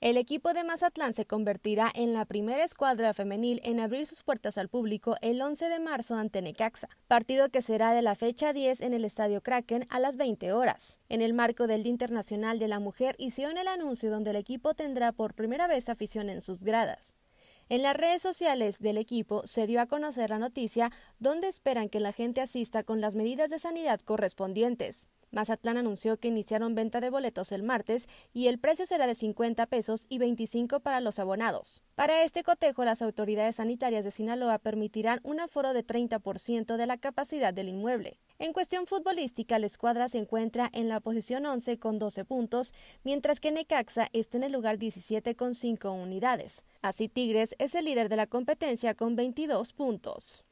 El equipo de Mazatlán se convertirá en la primera escuadra femenil en abrir sus puertas al público el 11 de marzo ante Necaxa, partido que será de la fecha 10 en el Estadio Kraken a las 20 horas. En el marco del Día Internacional de la Mujer hicieron el anuncio donde el equipo tendrá por primera vez afición en sus gradas. En las redes sociales del equipo se dio a conocer la noticia donde esperan que la gente asista con las medidas de sanidad correspondientes. Mazatlán anunció que iniciaron venta de boletos el martes y el precio será de 50 pesos y 25 para los abonados. Para este cotejo, las autoridades sanitarias de Sinaloa permitirán un aforo de 30% de la capacidad del inmueble. En cuestión futbolística, la escuadra se encuentra en la posición 11 con 12 puntos, mientras que Necaxa está en el lugar 17 con 5 unidades. Así Tigres es el líder de la competencia con 22 puntos.